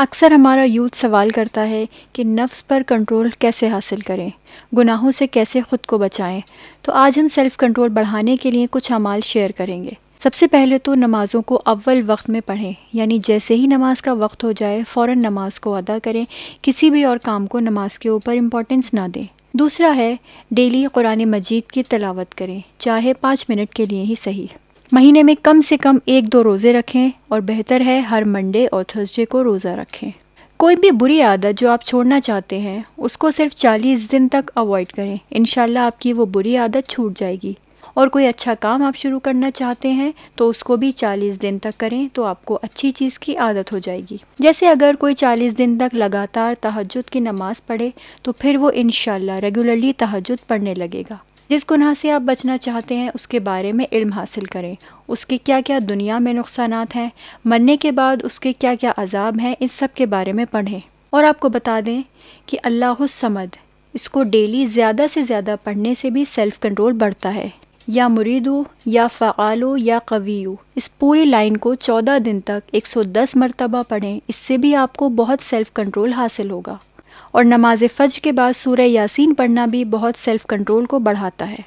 अक्सर हमारा यूथ सवाल करता है कि नफ्स पर कंट्रोल कैसे हासिल करें गुनाहों से कैसे ख़ुद को बचाएं तो आज हम सेल्फ़ कंट्रोल बढ़ाने के लिए कुछ अमाल शेयर करेंगे सबसे पहले तो नमाज़ों को अव्वल वक्त में पढ़ें यानी जैसे ही नमाज का वक्त हो जाए फ़ौर नमाज को अदा करें किसी भी और काम को नमाज के ऊपर इम्पोर्टेंस ना दें दूसरा है डेली कुरान मजीद की तलावत करें चाहे पाँच मिनट के लिए ही सही महीने में कम से कम एक दो रोज़े रखें और बेहतर है हर मंडे और थर्सडे को रोज़ा रखें कोई भी बुरी आदत जो आप छोड़ना चाहते हैं उसको सिर्फ चालीस दिन तक अवॉइड करें इन आपकी वो बुरी आदत छूट जाएगी और कोई अच्छा काम आप शुरू करना चाहते हैं तो उसको भी चालीस दिन तक करें तो आपको अच्छी चीज़ की आदत हो जाएगी जैसे अगर कोई चालीस दिन तक लगातार तहजद की नमाज़ पढ़े तो फिर वो इन रेगुलरली तहजद पढ़ने लगेगा जिस गुनाह से आप बचना चाहते हैं उसके बारे में इल्म हासिल करें उसके क्या क्या दुनिया में नुकसान हैं मरने के बाद उसके क्या क्या अजाब हैं इस सब के बारे में पढ़ें और आपको बता दें कि अल्लाह समद इसको डेली ज़्यादा से ज़्यादा पढ़ने से भी सेल्फ़ कंट्रोल बढ़ता है या मुरीदो या फ़ालो या कवीयो इस पूरी लाइन को 14 दिन तक 110 मरतबा पढ़ें इससे भी आपको बहुत सेल्फ़ कंट्रोल हासिल होगा और नमाज फ़ज के बाद सूर्य यासीन पढ़ना भी बहुत सेल्फ़ कंट्रोल को बढ़ाता है